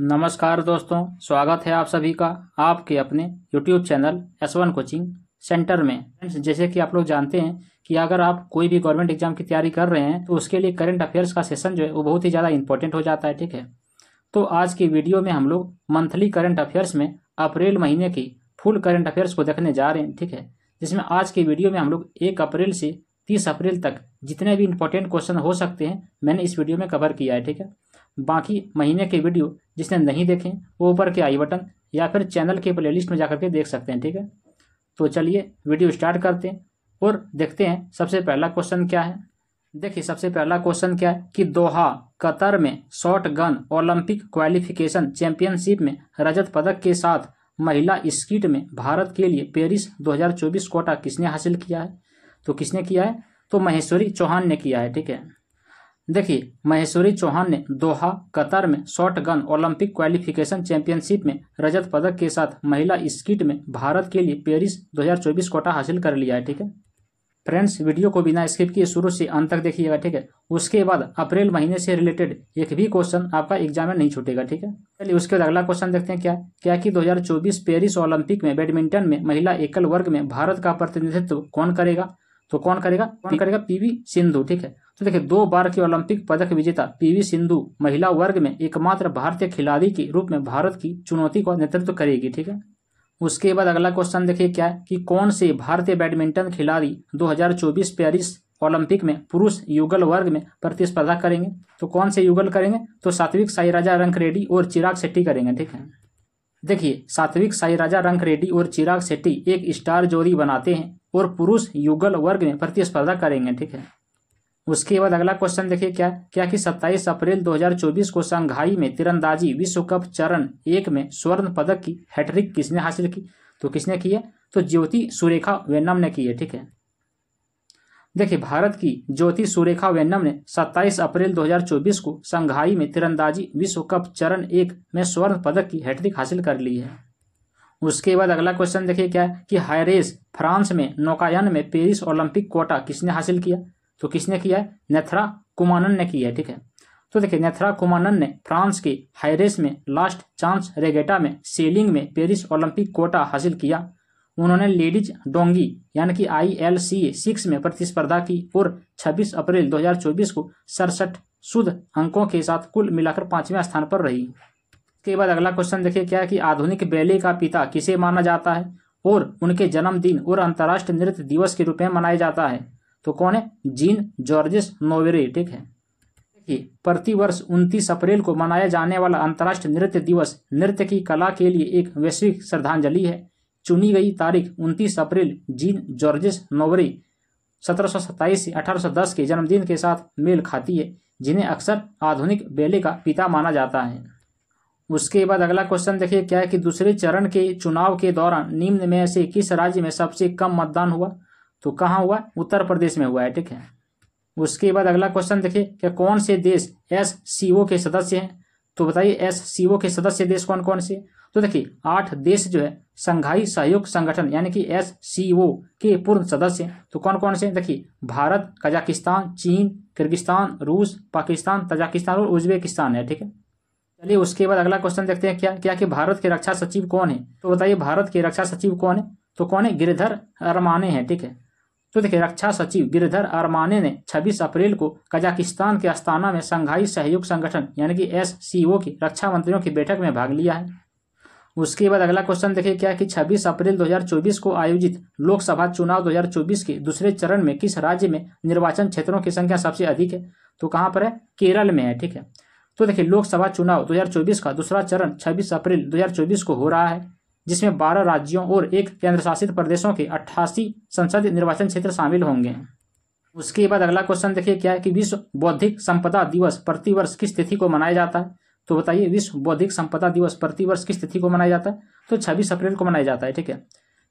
नमस्कार दोस्तों स्वागत है आप सभी का आपके अपने YouTube channel S1 coaching centre में जैसे कि आप लोग जानते हैं कि अगर आप कोई भी गवर्नमेंट एग्जाम की तैयारी कर रहे हैं तो उसके लिए करंट अफेयर्स का सेशन जो है वो बहुत ही ज़्यादा इंपॉर्टेंट हो जाता है ठीक है तो आज की वीडियो में हम लोग मंथली करंट अफेयर्स में अप्रैल महीने की फुल करंट अफेयर्स को देखने जा रहे हैं ठीक है जिसमें आज की वीडियो में हम लोग एक अप्रैल से तीस अप्रैल तक जितने भी इंपॉर्टेंट क्वेश्चन हो सकते हैं मैंने इस वीडियो में कवर किया है ठीक है बाकी महीने के वीडियो जिसने नहीं देखें वो ऊपर के आई बटन या फिर चैनल के प्लेलिस्ट में जा करके देख सकते हैं ठीक है तो चलिए वीडियो स्टार्ट करते हैं और देखते हैं सबसे पहला क्वेश्चन क्या है देखिए सबसे पहला क्वेश्चन क्या है कि दोहा कतर में shotgun Olympic qualification championship में रजत पदक के साथ महिला स्कीट में भारत के लिए पेरिस 2024 कोटा किसने हासिल किया है तो किसने किया है तो महेश्वरी चौहान ने किया है ठीक है देखिए महेश्वरी चौहान ने दोहा कतर में shotgun Olympic qualification championship में रजत पदक के साथ महिला स्किट में भारत के लिए पेरिस 2024 कोटा हासिल कर लिया है ठीक है फ्रेंड्स वीडियो को बिना स्किप किए शुरू से अंत तक देखिएगा ठीक है उसके बाद अप्रैल महीने से रिलेटेड एक भी क्वेश्चन आपका एग्जाम में नहीं छूटेगा ठीक है चलिए उसके बाद अगला क्वेश्चन देखते हैं क्या क्या कि 2024 पेरिस ओलंपिक में बैडमिंटन में महिला एकल वर्ग में भारत का प्रतिनिधित्व कौन करेगा तो कौन करेगा कौन करेगा पीवी सिंधु ठीक है तो देखिए दो बार के ओलंपिक पदक विजेता पीवी सिंधु महिला वर्ग में एकमात्र भारतीय खिलाड़ी के रूप में भारत की चुनौती का नेतृत्व करेगी ठीक है उसके बाद अगला क्वेश्चन देखिए क्या है कि कौन से भारतीय बैडमिंटन खिलाड़ी 2024 पेरिस ओलंपिक में पुरुष युगल वर्ग में प्रतिस्पर्धा करेंगे तो कौन से युगल करेंगे तो सात्विक साई राजा रंक रेड्डी और चिराग शेट्टी करेंगे ठीक है देखिए सात्विक साई राजा रंक रेड्डी और चिराग शेट्टी एक स्टार जोड़ी बनाते हैं और पुरुष युगल वर्ग में प्रतिस्पर्धा करेंगे ठीक है उसके बाद अगला क्वेश्चन देखिए क्या क्या कि 27 अप्रैल 2024 को संघाई में तिरंदाजी विश्व कप चरण एक में स्वर्ण पदक की हैट्रिक किसने हासिल की तो किसने की है तो ज्योति सुरेखा वेन्नम ने की है ठीक है देखिए भारत की ज्योति सुरेखा वेन्नम ने 27 अप्रैल 2024 को संघाई में तिरंदाजी विश्व कप चरण एक में स्वर्ण पदक की हैट्रिक हासिल कर ली है उसके बाद अगला क्वेश्चन देखिए क्या है कि हायरेस फ्रांस में नौकायन में पेरिस ओलंपिक कोटा किसने हासिल किया तो किसने किया नेथरा कुमानन ने किया है ठीक है तो देखिए नेथरा कुमानन ने फ्रांस की हायरेस में लास्ट चांस रेगेटा में सेलिंग में पेरिस ओलंपिक कोटा हासिल किया उन्होंने लेडीज डोंगी यानी कि आई एल सी सिक्स में प्रतिस्पर्धा की और 26 अप्रैल 2024 को सड़सठ शुद्ध अंकों के साथ कुल मिलाकर पांचवें स्थान पर रही इसके बाद अगला क्वेश्चन देखिए क्या है कि आधुनिक बैले का पिता किसे माना जाता है और उनके जन्मदिन और अंतर्राष्ट्रीय नृत्य दिवस के रूप में मनाया जाता है तो कौन है जीन जॉर्जिस नोवेरे ठीक है प्रतिवर्ष उनतीस अप्रैल को मनाया जाने वाला अंतर्राष्ट्रीय नृत्य दिवस नृत्य की कला के लिए एक वैश्विक श्रद्धांजलि है चुनी गई तारीख उनतीस अप्रैल जीन जॉर्जिस सौ सत्ताईस से 1810 के जन्मदिन के साथ मेल खाती है जिन्हें अक्सर आधुनिक बेले का पिता माना जाता है उसके बाद अगला क्वेश्चन देखिए क्या है कि दूसरे चरण के चुनाव के दौरान निम्न में से किस राज्य में सबसे कम मतदान हुआ तो कहाँ हुआ उत्तर प्रदेश में हुआ है ठीक है उसके बाद अगला क्वेश्चन देखिए क्या कौन से देश एस सी ओ के सदस्य हैं तो बताइए एस सी ओ के सदस्य देश कौन कौन से तो देखिए आठ देश जो है संघाई सहयोग संगठन यानी कि एस सी ओ के पूर्ण सदस्य हैं तो कौन कौन से देखिए भारत कजाकिस्तान चीन किर्गिस्तान रूस पाकिस्तान तजाकिस्तान और उज्बेकिस्तान है ठीक है चलिए उसके बाद अगला क्वेश्चन देखते हैं क्या क्या कि भारत के रक्षा सचिव कौन है तो बताइए भारत के रक्षा सचिव कौन है तो कौन है गिरधर अरमाने हैं ठीक है तो देखिए रक्षा सचिव गिरधर अरमाने ने 26 अप्रैल को कजाकिस्तान के अस्ताना में संघाई सहयोग संगठन यानी कि एस की रक्षा मंत्रियों की बैठक में भाग लिया है उसके बाद अगला क्वेश्चन देखिए क्या कि 26 अप्रैल 2024 को आयोजित लोकसभा चुनाव 2024 के दूसरे चरण में किस राज्य में निर्वाचन क्षेत्रों की संख्या सबसे अधिक है तो कहाँ पर है केरल में है ठीक है तो देखिए लोकसभा चुनाव 2024 का दूसरा चरण 26 अप्रैल 2024 को हो रहा है जिसमें 12 राज्यों और एक केंद्रशासित प्रदेशों के 88 संसदीय निर्वाचन क्षेत्र शामिल होंगे उसके बाद अगला क्वेश्चन देखिए क्या है कि विश्व बौद्धिक संपदा दिवस प्रतिवर्ष किस तिथि को मनाया जाता है तो बताइए विश्व बौद्धिक संपदा दिवस प्रतिवर्ष किस तिथि को मनाया जाता है तो छब्बीस अप्रैल को मनाया जाता है ठीक है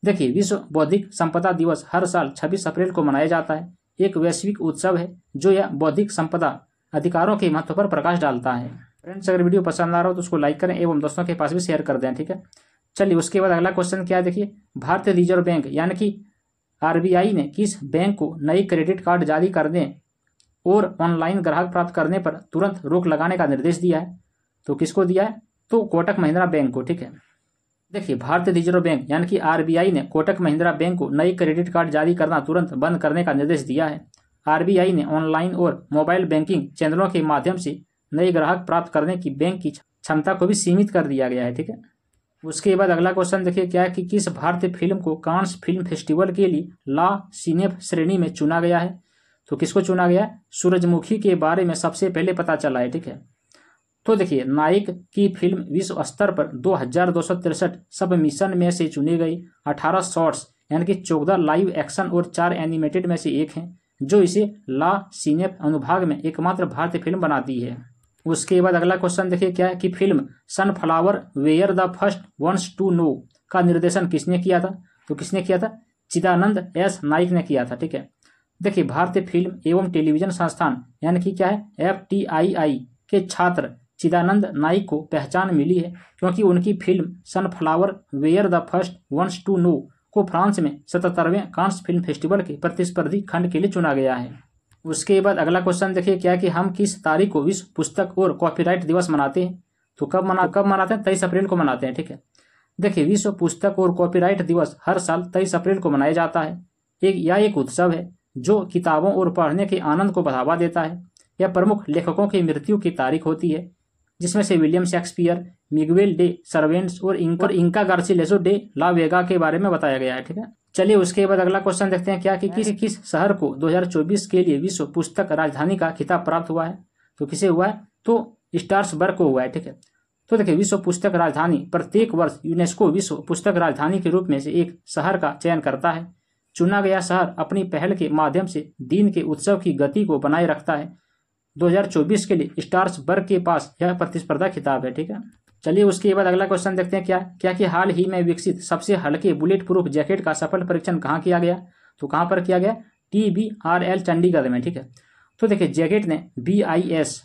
देखिए विश्व बौद्धिक संपदा दिवस हर साल छब्बीस अप्रैल को मनाया जाता है एक वैश्विक उत्सव है जो यह बौद्धिक संपदा अधिकारों के महत्व पर प्रकाश डालता है फ्रेंड्स अगर वीडियो पसंद आ रहा हो तो उसको लाइक करें एवं दोस्तों के पास भी शेयर कर दें ठीक है चलिए उसके बाद अगला क्वेश्चन क्या देखिए भारतीय रिजर्व बैंक यानी कि आरबीआई ने किस बैंक को नई क्रेडिट कार्ड जारी करने और ऑनलाइन ग्राहक प्राप्त करने पर तुरंत रोक लगाने का निर्देश दिया है तो किसको दिया है तो कोटक महिंद्रा बैंक को ठीक है देखिए भारतीय रिजर्व बैंक यानी कि आरबीआई ने कोटक महिंद्रा बैंक को नई क्रेडिट कार्ड जारी करना तुरंत बंद करने का निर्देश दिया है आरबीआई ने ऑनलाइन और मोबाइल बैंकिंग चैनलों के माध्यम से नए ग्राहक प्राप्त करने की बैंक की क्षमता को भी सीमित कर दिया गया है ठीक है उसके बाद अगला क्वेश्चन देखिए क्या है कि किस भारतीय फिल्म को कांस फिल्म फेस्टिवल के लिए ला सिनेफ श्रेणी में चुना गया है तो किसको चुना गया सूरजमुखी के बारे में सबसे पहले पता चला है ठीक है तो देखिए नाइक की फिल्म विश्व स्तर पर दो हजार दो सौ तिरसठ सब मिशन में से चुनी गई अठारह शॉर्ट्स यानी कि चौदह लाइव एक्शन और चार एनिमेटेड में से एक हैं जो इसे ला सीने अनुभाग में एकमात्र भारतीय फिल्म बनाती है उसके बाद अगला क्वेश्चन देखिए क्या है कि film sunflower were the first ones to know का निर्देशन किसने किया था तो किसने किया था चिदानंद एस नाइक ने किया था ठीक है देखिए भारतीय फिल्म एवं टेलीविजन संस्थान यानी कि क्या है एफ टी आई आई के छात्र चिदानंद नाइक को पहचान मिली है क्योंकि उनकी film sunflower were the first ones to know को फ्रांस में सतहत्तरवें कांस फिल्म फेस्टिवल के प्रतिस्पर्धी खंड के लिए चुना गया है उसके बाद अगला क्वेश्चन देखिए क्या कि हम किस तारीख को विश्व पुस्तक और कॉपीराइट दिवस मनाते हैं तो कब मना कब मनाते हैं तेईस अप्रैल को मनाते हैं ठीक है देखिए विश्व पुस्तक और कॉपीराइट दिवस हर साल तेईस अप्रैल को मनाया जाता है एक यह एक उत्सव है जो किताबों और पढ़ने के आनंद को बढ़ावा देता है यह प्रमुख लेखकों की मृत्यु की तारीख होती है जिसमें से William Shakespeare Miguel de Cervantes और इंका और Inca Garcilaso de la Vega के बारे में बताया गया है ठीक है चलिए उसके बाद अगला क्वेश्चन देखते हैं क्या कि किस किस शहर को 2024 के लिए विश्व पुस्तक राजधानी का खिताब प्राप्त हुआ है तो किसे हुआ है तो स्टार्सबर्ग को हुआ है ठीक है तो देखिए विश्व पुस्तक राजधानी प्रत्येक वर्ष यूनेस्को विश्व पुस्तक राजधानी के रूप में से एक शहर का चयन करता है चुना गया शहर अपनी पहल के माध्यम से दिन के उत्सव की गति को बनाए रखता है 2024 के लिए स्टार्स बर्ग के पास यह प्रतिस्पर्धा खिताब है ठीक है चलिए उसके बाद अगला क्वेश्चन देखते हैं क्या क्या कि हाल ही में विकसित सबसे हल्के बुलेट प्रूफ जैकेट का सफल परीक्षण कहाँ किया गया तो कहाँ पर किया गया T B R L Chandigarh में ठीक है तो देखिए जैकेट ने बी आई एस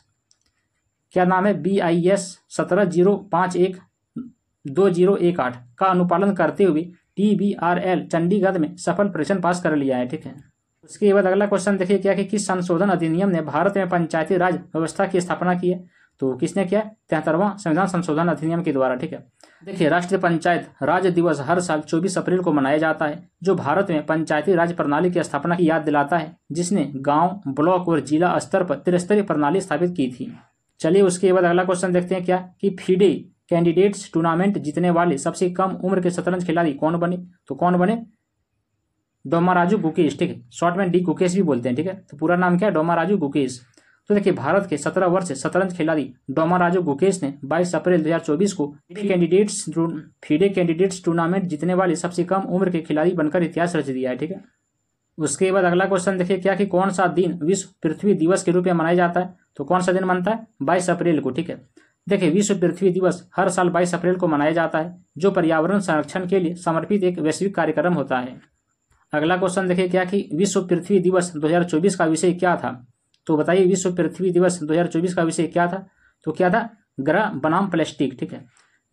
क्या नाम है बी आई एस सत्रह जीरो पाँच एक दो जीरो एक आठ का अनुपालन करते हुए T B R L Chandigarh में सफल परीक्षण पास कर लिया है ठीक है उसके बाद अगला क्वेश्चन देखिए क्या कि किस संशोधन अधिनियम ने भारत में पंचायती राज व्यवस्था की स्थापना की है तो किसने किया तिहत्तरवा संविधान संशोधन अधिनियम के द्वारा ठीक है देखिए राष्ट्रीय पंचायत राज दिवस हर साल 24 अप्रैल को मनाया जाता है जो भारत में पंचायती राज प्रणाली की स्थापना की याद दिलाता है जिसने गांव, ब्लॉक और जिला स्तर पर त्रिस्तरीय प्रणाली स्थापित की थी चलिए उसके बाद अगला क्वेश्चन देखते हैं क्या कि फीडे कैंडिडेट्स टूर्नामेंट जीतने वाले सबसे कम उम्र के शतरंज खिलाड़ी कौन बने तो कौन बने डोमाराजू गुकेश ठीक है शॉर्ट में डी गुकेश भी बोलते हैं ठीक है तो पूरा नाम क्या है डोमाराजू गुकेश तो देखिए भारत के सत्रह वर्ष शतरंज खिलाड़ी डोमाराजू गुकेश ने 22 अप्रैल 2024 को FIDE candidates FIDE candidates tournament जीतने वाले सबसे कम उम्र के खिलाड़ी बनकर इतिहास रच दिया है ठीक है उसके बाद अगला क्वेश्चन देखिए क्या कि कौन सा दिन विश्व पृथ्वी दिवस के रूप में मनाया जाता है तो कौन सा दिन मनता है बाईस अप्रैल को ठीक है देखिए विश्व पृथ्वी दिवस हर साल बाईस अप्रैल को मनाया जाता है जो पर्यावरण संरक्षण के लिए समर्पित एक वैश्विक कार्यक्रम होता है अगला क्वेश्चन देखिए क्या कि विश्व पृथ्वी दिवस 2024 का विषय क्या था तो बताइए विश्व पृथ्वी दिवस 2024 का विषय क्या था तो क्या था ग्रह बनाम प्लास्टिक ठीक है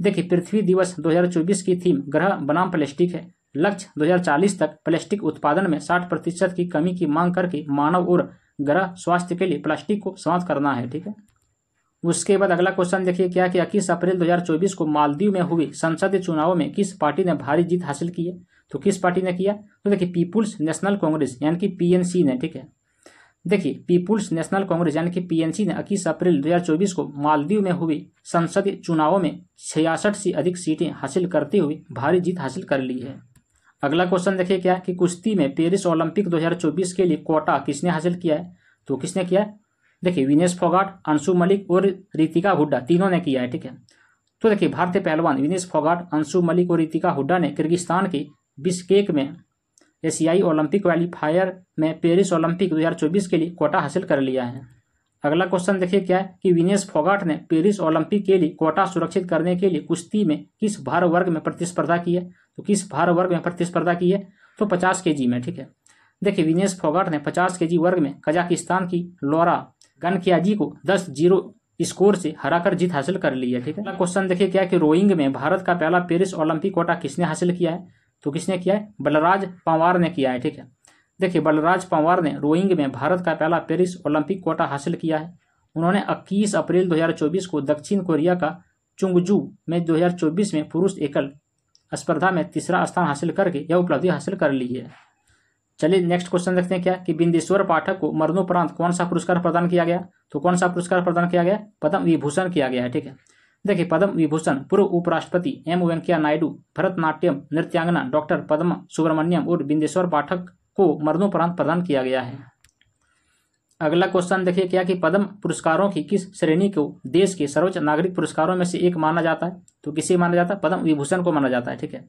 देखिए पृथ्वी दिवस 2024 की थीम ग्रह बनाम प्लास्टिक है लक्ष्य 2040 तक प्लास्टिक उत्पादन में 60 प्रतिशत की कमी की मांग करके मानव और ग्रह स्वास्थ्य के लिए प्लास्टिक को समाप्त करना है ठीक है उसके बाद अगला क्वेश्चन देखिए क्या कि इक्कीस अप्रैल दो को मालदीव में हुई संसदीय चुनाव में किस पार्टी ने भारी जीत हासिल की है तो किस पार्टी ने किया तो देखिए पीपुल्स नेशनल कांग्रेस यानी कि पीएनसी ने ठीक है देखिए पीपुल्स नेशनल कांग्रेस यानी कि पीएनसी ने इक्कीस अप्रैल चौबीस को मालदीव में हुई संसदीय चुनावों में छियासठ से अधिक सीटें हासिल करते हुए भारी जीत हासिल कर ली है अगला क्वेश्चन देखिए क्या कि कुश्ती में पेरिस ओलंपिक 2024 के लिए कोटा किसने हासिल किया है तो किसने किया देखिए विनेश फोगाट अंशु मलिक और रितिका हुड्डा तीनों ने किया है ठीक है तो देखिए भारतीय पहलवान विनेश फोगाट अंशु मलिक और रितिका हुड्डा ने किर्गिस्तान की बिश्केक में एशियाई ओलंपिक क्वालिफायर में पेरिस ओलंपिक 2024 के लिए कोटा हासिल कर लिया है अगला क्वेश्चन देखिए क्या है कि विनेश फोगाट ने पेरिस ओलंपिक के लिए कोटा सुरक्षित करने के लिए कुश्ती में किस भार वर्ग में प्रतिस्पर्धा की है तो किस भार वर्ग में प्रतिस्पर्धा की है तो पचास के में ठीक है देखिए विनेश फोगाट ने पचास के वर्ग में कजाकिस्तान की लोरा गनकियाजी को दस जीरो स्कोर से हराकर जीत हासिल कर ली है ठीक है क्वेश्चन देखिए क्या कि रोइंग में भारत का पहला पेरिस ओलंपिक कोटा किसने हासिल किया है तो किसने किया है बलराज पंवार ने किया है ठीक है देखिए बलराज पंवार ने रोइंग में भारत का पहला पेरिस ओलंपिक कोटा हासिल किया है उन्होंने 21 अप्रैल 2024 को दक्षिण कोरिया का चुंगजू में 2024 में पुरुष एकल स्पर्धा में तीसरा स्थान हासिल करके यह उपलब्धि हासिल कर ली है चलिए नेक्स्ट क्वेश्चन देखते हैं क्या कि बिंदेश्वर पाठक को मरणोपरांत कौन सा पुरस्कार प्रदान किया गया तो कौन सा पुरस्कार प्रदान किया गया पद्म विभूषण किया गया है ठीक है देखिए पद्म विभूषण पूर्व उपराष्ट्रपति एम वेंकैया नायडू भरतनाट्यम नृत्यांगना डॉक्टर पद्म सुब्रमण्यम और बिंदेश्वर पाठक को मरणोपरांत प्रदान किया गया है अगला क्वेश्चन देखिए क्या कि पद्म पुरस्कारों की किस श्रेणी को देश के सर्वोच्च नागरिक पुरस्कारों में से एक माना जाता है तो किसे माना जाता है पद्म विभूषण को माना जाता है ठीक है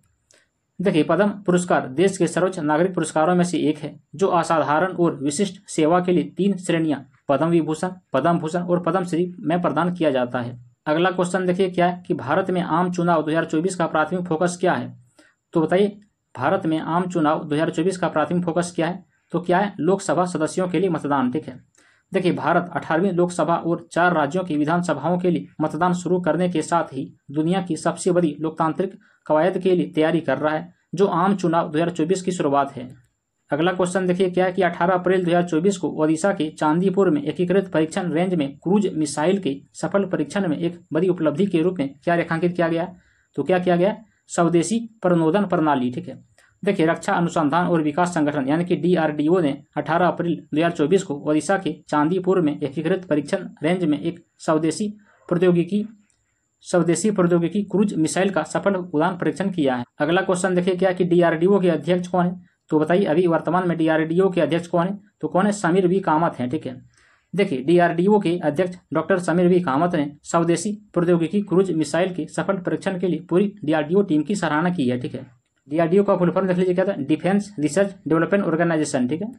देखिए पद्म पुरस्कार देश के सर्वोच्च नागरिक पुरस्कारों में से एक है जो असाधारण और विशिष्ट सेवा के लिए तीन श्रेणियां पद्म विभूषण पद्म भूषण और पद्म श्री में प्रदान किया जाता है अगला क्वेश्चन देखिए क्या है कि भारत में आम चुनाव 2024 का प्राथमिक फोकस क्या है तो बताइए भारत में आम चुनाव 2024 का प्राथमिक फोकस क्या है तो क्या है लोकसभा सदस्यों के लिए मतदान ठीक है देखिए भारत अठारहवीं लोकसभा और चार राज्यों की विधानसभाओं के लिए मतदान शुरू करने के साथ ही दुनिया की सबसे बड़ी लोकतांत्रिक कवायद के लिए तैयारी कर रहा है जो आम चुनाव दो की शुरुआत है अगला क्वेश्चन देखिए क्या है कि 18 अप्रैल 2024 को ओडिशा के चांदीपुर में एकीकृत परीक्षण रेंज में क्रूज मिसाइल के सफल परीक्षण में एक बड़ी उपलब्धि के रूप में क्या रेखांकित किया गया तो क्या किया गया स्वदेशी प्रनोदन प्रणाली ठीक है देखिए रक्षा अनुसंधान और विकास संगठन यानी कि डीआरडीओ ने 18 अप्रैल 2024 को ओडिशा के चांदीपुर में एकीकृत परीक्षण रेंज में एक स्वदेशी प्रौद्योगिकी स्वदेशी प्रौद्योगिकी क्रूज मिसाइल का सफल उड़ान परीक्षण किया है अगला क्वेश्चन देखिए क्या कि डीआरडीओ के अध्यक्ष कौन है तो बताइए अभी वर्तमान में डीआरडीओ के अध्यक्ष कौन है तो कौन है समीर वी कामत हैं ठीक है देखिए डीआरडीओ के अध्यक्ष डॉक्टर समीर वी कामत ने स्वदेशी प्रौद्योगिकी क्रूज मिसाइल के सफल परीक्षण के लिए पूरी डीआरडीओ टीम की सराहना की है ठीक है डीआरडीओ का फुल फॉर्म देख लीजिए क्या था डिफेंस रिसर्च डेवलपमेंट ऑर्गेनाइजेशन ठीक है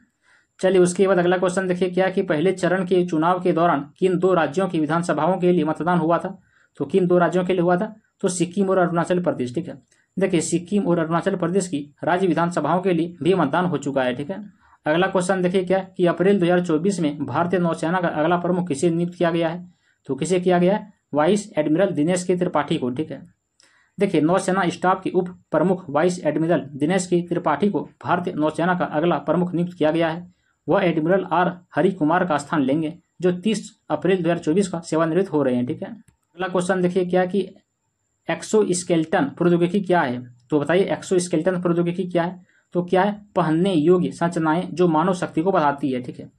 चलिए उसके बाद अगला क्वेश्चन देखिए क्या कि पहले चरण के चुनाव के दौरान किन दो राज्यों की विधानसभाओं के लिए मतदान हुआ था तो किन दो राज्यों के लिए हुआ था तो सिक्किम और अरुणाचल प्रदेश ठीक है देखिए सिक्किम और अरुणाचल प्रदेश की राज्य विधानसभाओं के लिए भी मतदान हो चुका है ठीक है अगला क्वेश्चन देखिए क्या कि अप्रैल 2024 में भारतीय नौसेना का अगला प्रमुख किसे नियुक्त किया गया है तो किसे किया गया है वाइस एडमिरल दिनेश के त्रिपाठी को ठीक है देखिए नौसेना स्टाफ के उप प्रमुख वाइस एडमिरल दिनेश के त्रिपाठी को भारतीय नौसेना का अगला प्रमुख नियुक्त किया गया है वह एडमिरल आर हरि कुमार का स्थान लेंगे जो तीस अप्रैल चौबीस का सेवानिवृत्त हो रहे हैं ठीक है अगला क्वेश्चन देखिए क्या कि एक्सो स्केल्टन प्रौद्योगिकी क्या है तो बताइए एक्सो स्केल्टन प्रौद्योगिकी क्या है तो क्या है पहनने योग्य संरचनाएं जो मानव शक्ति को बढ़ाती है ठीक है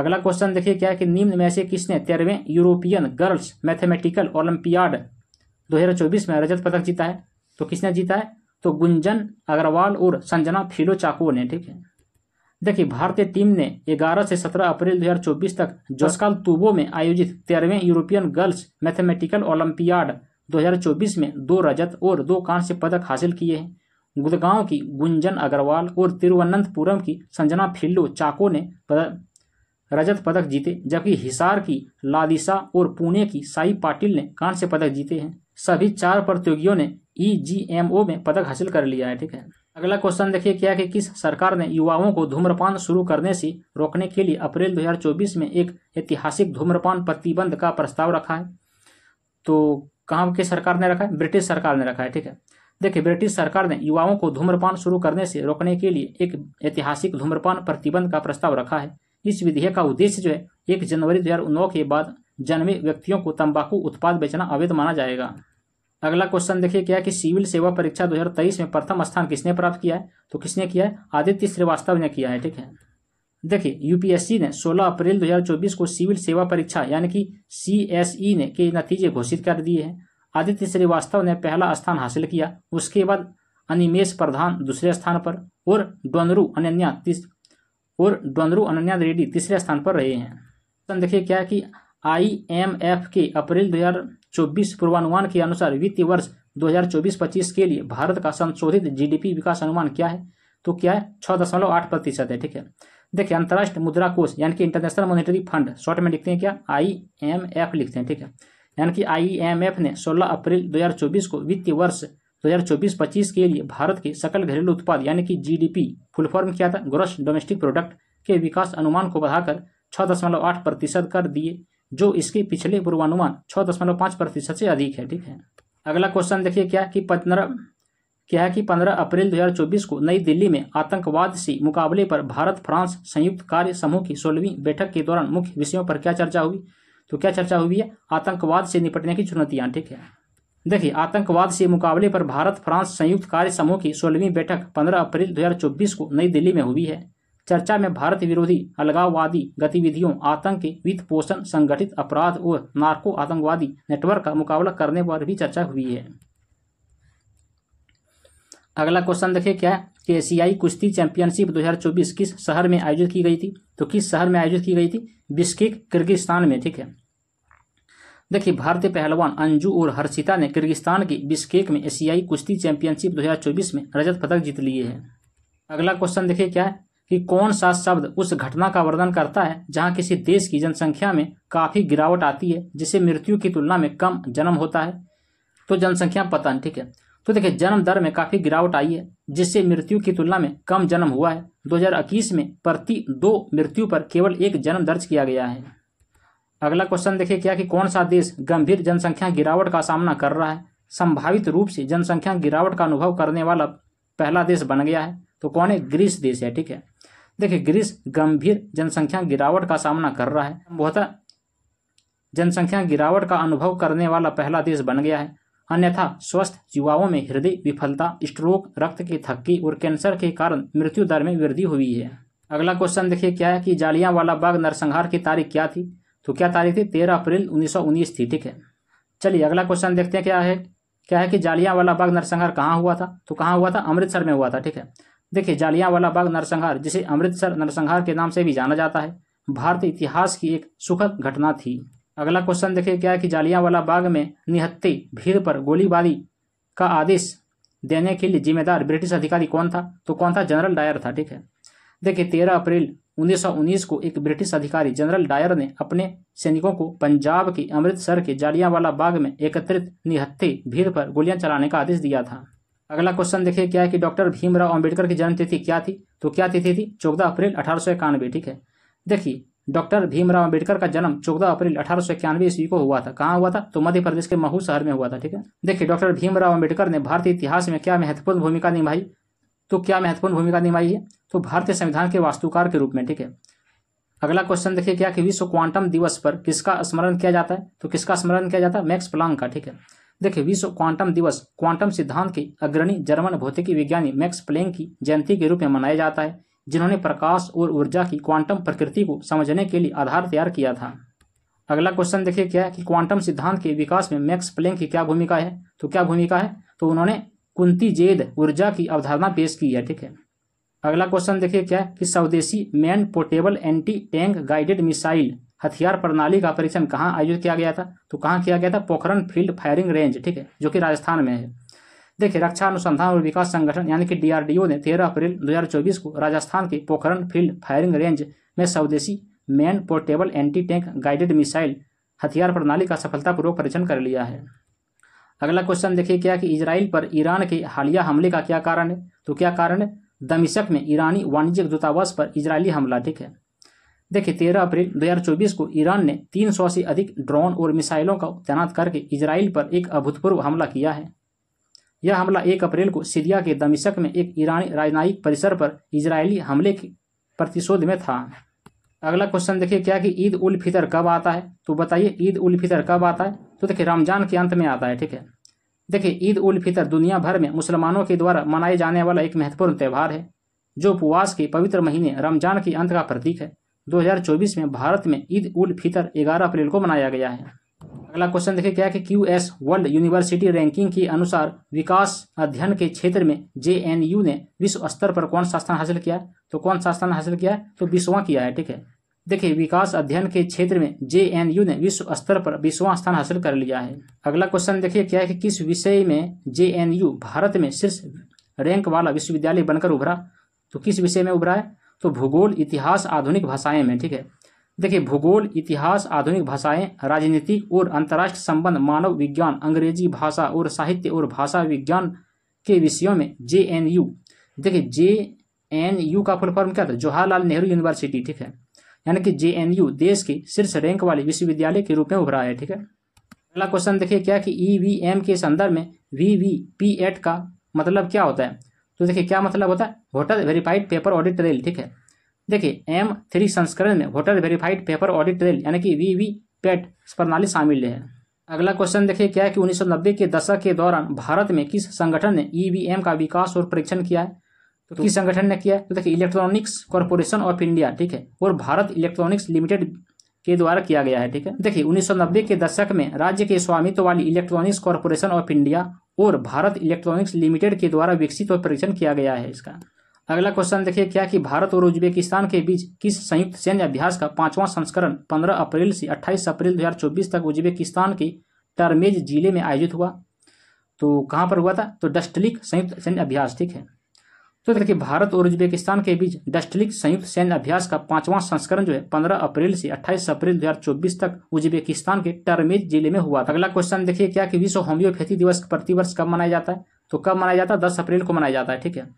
अगला क्वेश्चन देखिए क्या है कि निम्न में से किसने तेरहवें यूरोपियन गर्ल्स मैथमेटिकल ओलंपियाड 2024 में रजत पदक जीता है तो किसने जीता है तो गुंजन अग्रवाल और संजना फिलो चाको ने ठीक है देखिए भारतीय टीम ने 11 से 17 अप्रैल 2024 तक जोस्काल तुबो में आयोजित तेरहवें यूरोपियन गर्ल्स मैथमेटिकल ओलंपियाड 2024 में दो रजत और दो कांस्य पदक हासिल किए हैं गुड़गांव की गुंजन अग्रवाल और तिरुवनंतपुरम की संजना फिल्लो चाको ने रजत पदक जीते जबकि हिसार की लादिशा और पुणे की साई पाटिल ने कांस्य पदक जीते हैं सभी चार प्रतियोगियों ने ई e में पदक हासिल कर लिया है ठीक है अगला क्वेश्चन देखिए क्या कि किस सरकार ने युवाओं को धूम्रपान शुरू करने से रोकने के लिए अप्रैल 2024 में एक ऐतिहासिक धूम्रपान प्रतिबंध का प्रस्ताव रखा है तो कहा की सरकार ने रखा है ब्रिटिश सरकार ने रखा है ठीक है देखिए ब्रिटिश सरकार ने युवाओं को धूम्रपान शुरू करने से रोकने के लिए एक ऐतिहासिक धूम्रपान प्रतिबंध का प्रस्ताव रखा है इस विधेयक का उद्देश्य जो है एक जनवरी दो के बाद जन्मे व्यक्तियों को तंबाकू उत्पाद बेचना अवैध माना जाएगा अगला क्वेश्चन देखिए क्या कि सिविल सेवा परीक्षा 2023 में प्रथम स्थान किसने प्राप्त किया है तो किसने किया है आदित्य श्रीवास्तव ने किया है ठीक है देखिए यूपीएससी ने 16 अप्रैल 2024 को सिविल सेवा परीक्षा यानी कि सीएसई e ने के नतीजे घोषित कर दिए हैं आदित्य श्रीवास्तव ने पहला स्थान हासिल किया उसके बाद अनिमेश प्रधान दूसरे स्थान पर और डोनरू अनन्या और डोनरू अनन्या रेड्डी तीसरे स्थान पर रहे हैं तो देखिए क्या कि एफ के अप्रैल चौबीस पूर्वानुमान के अनुसार वित्तीय वर्ष चौबीस पच्चीस के लिए भारत का संशोधित पी विकास अनुमान क्या है तो क्या है छः दशमलव आठ प्रतिशत है ठीक है देखिए अंतर्राष्ट्रीय मुद्रा कोष यानी कि इंटरनेशनल मॉनेटरी फंड शॉर्ट में लिखते हैं क्या एफ लिखते हैं ठीक है यानी कि आई एम एफ ने 16 अप्रैल 2024 को वित्तीय वर्ष 2024-25 के लिए भारत के सकल घरेलू उत्पाद यानी कि डी फुल फॉर्म किया था ग्रोस डोमेस्टिक प्रोडक्ट के विकास अनुमान को बढ़ाकर छः दशमलव आठ प्रतिशत कर दिए जो इसके पिछले पूर्वानुमान छः दशमलव पाँच प्रतिशत से अधिक है ठीक है अगला क्वेश्चन देखिए क्या कि पंद्रह क्या है कि 15 अप्रैल 2024 को नई दिल्ली में आतंकवाद से मुकाबले पर भारत फ्रांस संयुक्त कार्य समूह की सोलहवीं बैठक के दौरान मुख्य विषयों पर क्या चर्चा हुई तो क्या चर्चा हुई है आतंकवाद से निपटने की चुनौतियाँ ठीक है देखिए आतंकवाद से मुकाबले पर भारत फ्रांस संयुक्त कार्य समूह की सोलहवीं बैठक पंद्रह अप्रैल दो को नई दिल्ली में हुई है चर्चा में भारत विरोधी अलगाववादी गतिविधियों आतंक के वित्त पोषण संगठित अपराध और नार्को आतंकवादी नेटवर्क का मुकाबला करने पर भी चर्चा हुई है अगला क्वेश्चन देखिए क्या है कि एशियाई कुश्ती चैंपियनशिप 2024 किस शहर में आयोजित की गई थी तो किस शहर में आयोजित की गई थी बिस्किक किर्गिस्तान में ठीक है देखिए भारतीय पहलवान अंजू और हर्षिता ने किर्गिस्तान की बिस्केक में एशियाई कुश्ती चैंपियनशिप 2024 में रजत पदक जीत लिए हैं अगला क्वेश्चन देखिए क्या है कि कौन सा शब्द उस घटना का वर्णन करता है जहां किसी देश की जनसंख्या में काफ़ी गिरावट आती है जिसे मृत्यु की तुलना में कम जन्म होता है तो जनसंख्या पतन ठीक है तो देखिए जन्म दर में काफ़ी गिरावट आई है जिससे मृत्यु की तुलना में कम जन्म हुआ है 2021 में प्रति दो मृत्यु पर केवल एक जन्म दर्ज किया गया है अगला क्वेश्चन देखिए क्या कि कौन सा देश गंभीर जनसंख्या गिरावट का सामना कर रहा है संभावित रूप से जनसंख्या गिरावट का अनुभव करने वाला पहला देश बन गया है तो कौन है ग्रीस देश है ठीक है देखिए ग्रीस गंभीर जनसंख्या गिरावट का सामना कर रहा है बहुत जनसंख्या गिरावट का अनुभव करने वाला पहला देश बन गया है अन्यथा स्वस्थ युवाओं में हृदय विफलता स्ट्रोक रक्त की थक्की और कैंसर के कारण मृत्यु दर में वृद्धि हुई है अगला क्वेश्चन देखिए क्या है कि जालिया वाला बाग नरसंहार की तारीख क्या थी तो क्या तारीख थी तेरह अप्रैल उन्नीस थी ठीक है चलिए अगला क्वेश्चन देखते हैं क्या है क्या है कि जालिया वाला बाग नरसंहार कहाँ हुआ था तो कहाँ हुआ था अमृतसर में हुआ था ठीक है देखिए जालिया वाला बाग नरसंहार जिसे अमृतसर नरसंहार के नाम से भी जाना जाता है भारतीय इतिहास की एक सुखद घटना थी अगला क्वेश्चन देखिए क्या है कि जालियांवाला बाग में निहत्ती भीड़ पर गोलीबारी का आदेश देने के लिए जिम्मेदार ब्रिटिश अधिकारी कौन था तो कौन था जनरल डायर था ठीक है देखिए तेरह अप्रैल 1919 को एक ब्रिटिश अधिकारी जनरल डायर ने अपने सैनिकों को पंजाब के अमृतसर के जालियांवाला बाग में एकत्रित निहत्थी भीड़ पर गोलियां चलाने का आदेश दिया था अगला क्वेश्चन देखिए क्या है कि डॉक्टर भीमराव अंबेडकर की जन्मतिथि क्या थी तो क्या तिथि थी चौदह अप्रैल अठारह ठीक है देखिए डॉक्टर भीमराव अंबेडकर का जन्म 14 अप्रैल अठारह सौ इक्यानवे ईस्वी को हुआ था कहाँ हुआ था तो मध्य प्रदेश के महू शहर में हुआ था ठीक है देखिए डॉक्टर भीमराव अंबेडकर ने भारतीय इतिहास में क्या महत्वपूर्ण भूमिका निभाई तो क्या महत्वपूर्ण भूमिका निभाई है तो भारतीय संविधान के वास्तुकार के रूप में ठीक है अगला क्वेश्चन देखिए क्या कि विश्व क्वांटम दिवस पर किसका स्मरण किया जाता है तो किसका स्मरण किया जाता है मैक्स प्लांग का ठीक है देखिए विश्व क्वांटम दिवस क्वांटम सिद्धांत के अग्रणी जर्मन भौतिकी विज्ञानी मैक्स प्लेंग की जयंती के रूप में मनाया जाता है जिन्होंने प्रकाश और ऊर्जा की क्वांटम प्रकृति को समझने के लिए आधार तैयार किया था अगला क्वेश्चन देखिए क्या है कि क्वांटम सिद्धांत के विकास में मैक्स प्लैंक की क्या भूमिका है तो क्या भूमिका है तो उन्होंने कुंती जेद ऊर्जा की अवधारणा पेश की है ठीक है अगला क्वेश्चन देखिए क्या है कि स्वदेशी man portable anti tank guided missile हथियार प्रणाली का परीक्षण कहाँ आयोजित किया गया था तो कहाँ किया गया था पोखरण फील्ड फायरिंग रेंज ठीक है जो कि राजस्थान में है देखिए रक्षा अनुसंधान और विकास संगठन यानी कि डीआरडीओ ने 13 अप्रैल 2024 को राजस्थान के पोखरण फील्ड फायरिंग रेंज में स्वदेशी man portable anti tank guided missile हथियार प्रणाली का सफलतापूर्वक परीक्षण कर लिया है अगला क्वेश्चन देखिए क्या कि इसराइल पर ईरान के हालिया हमले का क्या कारण है तो क्या कारण है दमिशक में ईरानी वाणिज्यिक दूतावास पर इसराइली हमला ठीक है देखिए तेरह अप्रैल 2024 को ईरान ने 300 से अधिक ड्रोन और मिसाइलों का तैनात करके इसराइल पर एक अभूतपूर्व हमला किया है यह हमला 1 अप्रैल को सीरिया के दमिशक में एक ईरानी राजनयिक परिसर पर इजरायली हमले के प्रतिशोध में था अगला क्वेश्चन देखिए क्या कि ईद उल फितर कब आता है तो बताइए ईद उल फितर कब आता है तो देखिए रमजान के अंत में आता है ठीक है देखिए ईद उल फितर दुनिया भर में मुसलमानों के द्वारा मनाए जाने वाला एक महत्वपूर्ण त्यौहार है जो उपवास के पवित्र महीने रमजान के अंत का प्रतीक है 2024 में भारत में ईद उल फितर 11 अप्रैल को मनाया गया है अगला क्वेश्चन देखिए क्या है कि Q S world university ranking के अनुसार विकास अध्ययन के क्षेत्र में जे एन यू ने विश्व स्तर पर कौन सा स्थान हासिल किया है तो कौन सा स्थान हासिल किया है तो बीसवा किया है ठीक है देखिए विकास अध्ययन के क्षेत्र में जे एन यू ने विश्व स्तर पर बीसवा स्थान हासिल कर लिया है अगला क्वेश्चन देखिए क्या है कि किस विषय में जे एन यू भारत में शीर्ष रैंक वाला विश्वविद्यालय बनकर उभरा तो किस विषय में उभरा है तो भूगोल इतिहास आधुनिक भाषाएं में ठीक है देखिए भूगोल इतिहास आधुनिक भाषाएं राजनीतिक और अंतर्राष्ट्रीय संबंध मानव विज्ञान अंग्रेजी भाषा और साहित्य और भाषा विज्ञान के विषयों में जे एन यू देखिए जे एन यू का फुल फॉर्म क्या था जवाहरलाल नेहरू यूनिवर्सिटी ठीक है यानी कि जे एन यू देश के शीर्ष रैंक वाले विश्वविद्यालय के रूप में उभरा है ठीक है अगला क्वेश्चन देखिए क्या कि ई वी एम के संदर्भ में वी वी पी एट का मतलब क्या होता है तो देखिए क्या मतलब होता है voter verified paper audit trail ठीक है देखिए एम थ्री संस्करण में voter verified paper audit trail यानी कि वी वी पैट प्रणाली शामिल है अगला क्वेश्चन देखिए क्या है कि 1990 के दशक के दौरान भारत में किस संगठन ने ईवीएम e का विकास और परीक्षण किया है तो किस संगठन ने किया तो देखिए इलेक्ट्रॉनिक्स कॉरपोरेशन ऑफ इंडिया ठीक है और भारत इलेक्ट्रॉनिक्स लिमिटेड के द्वारा किया गया है ठीक है देखिए 1990 के दशक में राज्य के स्वामित्व वाली इलेक्ट्रॉनिक्स कॉरपोरेशन ऑफ इंडिया और भारत इलेक्ट्रॉनिक्स लिमिटेड के द्वारा विकसित और परीक्षण किया गया है इसका अगला क्वेश्चन देखिए क्या कि भारत और उज्बेकिस्तान के बीच किस संयुक्त सैन्य अभ्यास का पांचवां संस्करण 15 अप्रैल से 28 अप्रैल 2024 तक उज्बेकिस्तान के टर्मेज जिले में आयोजित हुआ तो कहाँ पर हुआ था तो डस्टलिक संयुक्त सैन्य अभ्यास ठीक है तो देखिए भारत और उज्बेकिस्तान के बीच डस्टलिक संयुक्त सैन्य अभ्यास का पांचवां संस्करण जो है पंद्रह अप्रैल से अट्ठाईस अप्रैल दो तक उज्बेकिस्तान के टर्मेज जिले में हुआ अगला क्वेश्चन देखिए क्या कि विश्व होम्योपैथी दिवस प्रतिवर्ष कब मनाया जाता है तो कब मनाया जाता है दस अप्रैल को मनाया जाता है ठीक है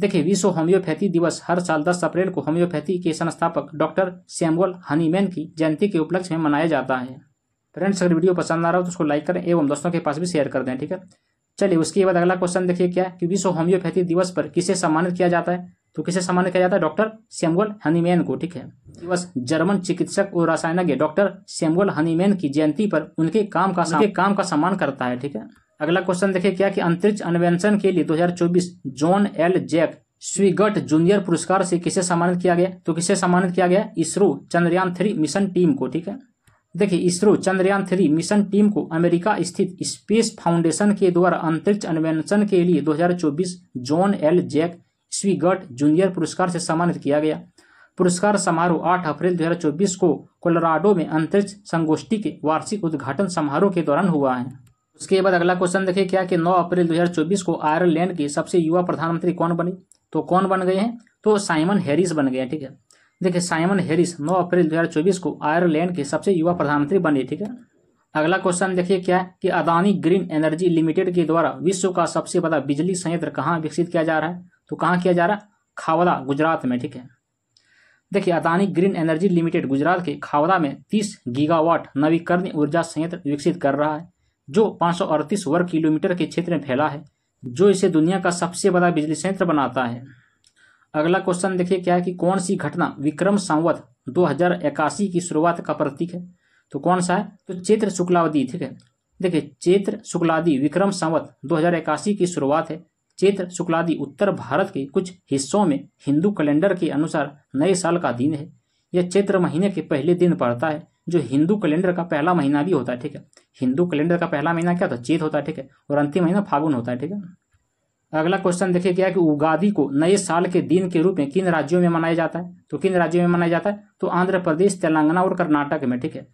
देखिए विश्व होम्योपैथी दिवस हर साल 10 अप्रैल को होम्योपैथी के संस्थापक डॉक्टर सैमुअल हनीमैन की जयंती के उपलक्ष्य में मनाया जाता है फ्रेंड्स अगर वीडियो पसंद आ रहा हो तो उसको लाइक करें एवं दोस्तों के पास भी शेयर कर दें ठीक है चलिए उसके बाद अगला क्वेश्चन देखिए क्या कि विश्व होम्योपैथी दिवस पर किसे सम्मानित किया जाता है तो किसे सम्मानित किया जाता है डॉक्टर सेमगोल हनीमैन को ठीक है बस जर्मन चिकित्सक और रासायनज्ञ डॉक्टर सेमगोल हनीमैन की जयंती पर उनके काम का उनके काम का सम्मान करता है ठीक है अगला क्वेश्चन देखिए क्या कि अंतरिक्ष अन्वेषण के लिए 2024 John L Jack Swigert Junior पुरस्कार से किसे सम्मानित किया गया तो किसे सम्मानित किया गया ISRO Chandrayaan three mission team को ठीक है देखिए ISRO Chandrayaan three mission team को अमेरिका स्थित स्पेस फाउंडेशन के द्वारा अंतरिक्ष अन्वेषण के लिए 2024 John L Jack Swigert Junior पुरस्कार से सम्मानित किया गया पुरस्कार समारोह 8 अप्रैल 2024 को कोलोराडो में अंतरिक्ष संगोष्ठी के वार्षिक उद्घाटन समारोह के दौरान हुआ है उसके बाद अगला क्वेश्चन देखिए क्या कि 9 अप्रैल 2024 को आयरलैंड के सबसे युवा प्रधानमंत्री कौन बने तो कौन बन गए हैं तो साइमन हैरिस बन गए ठीक है देखिए साइमन हैरिस 9 अप्रैल 2024 को आयरलैंड के सबसे युवा प्रधानमंत्री बने ठीक है अगला क्वेश्चन देखिए क्या है कि अदानी ग्रीन एनर्जी लिमिटेड के द्वारा विश्व का सबसे बड़ा बिजली संयंत्र कहाँ विकसित किया जा रहा है तो कहाँ किया जा रहा खावड़ा गुजरात में ठीक है देखिए Adani green energy limited Gujarat के खावड़ा में 30 गीगावाट नवीकरणीय ऊर्जा संयंत्र विकसित कर रहा है जो पाँच वर्ग किलोमीटर के क्षेत्र में फैला है जो इसे दुनिया का सबसे बड़ा बिजली संयंत्र बनाता है अगला क्वेश्चन देखिए क्या है कि कौन सी घटना विक्रम संवत दो की शुरुआत का प्रतीक है तो कौन सा है तो चैत्र शुक्लावदी ठीक है देखिए चैत्र शुक्लादी विक्रम संवत दो की शुरुआत है चैत्र शुक्लादि उत्तर भारत के कुछ हिस्सों में हिंदू कैलेंडर के अनुसार नए साल का दिन है यह चैत्र महीने के पहले दिन पड़ता है जो हिंदू कैलेंडर का पहला महीना भी होता है ठीक है हिंदू कैलेंडर का पहला महीना क्या होता है चेत होता है ठीक है और अंतिम महीना फागुन होता है ठीक है अगला क्वेश्चन देखिए क्या कि उगादी को नए साल के दिन के रूप में किन राज्यों में मनाया जाता है तो किन राज्यों में मनाया जाता है तो आंध्र प्रदेश तेलंगाना और कर्नाटक में ठीक है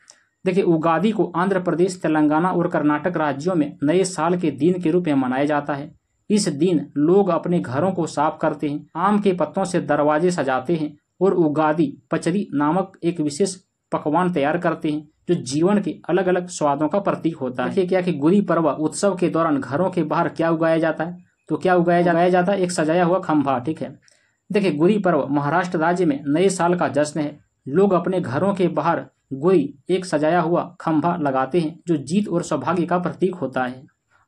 देखिए उगादी को आंध्र प्रदेश तेलंगाना और कर्नाटक राज्यों में नए साल के दिन के रूप में मनाया जाता है इस दिन लोग अपने घरों को साफ करते हैं आम के पत्तों से दरवाजे सजाते हैं और उगादी पचरी नामक एक विशेष पकवान तैयार करते हैं जो जीवन के अलग अलग स्वादों का प्रतीक होता है क्या कि गुड़ी पर्व उत्सव के दौरान घरों के बाहर क्या उगाया जाता है तो क्या उगाया जाया जाता है एक सजाया हुआ खंभा ठीक है देखिए गुड़ी पर्व महाराष्ट्र राज्य में नए साल का जश्न है लोग अपने घरों के बाहर गुड़ी एक सजाया हुआ खंभा लगाते हैं जो जीत और सौभाग्य का प्रतीक होता है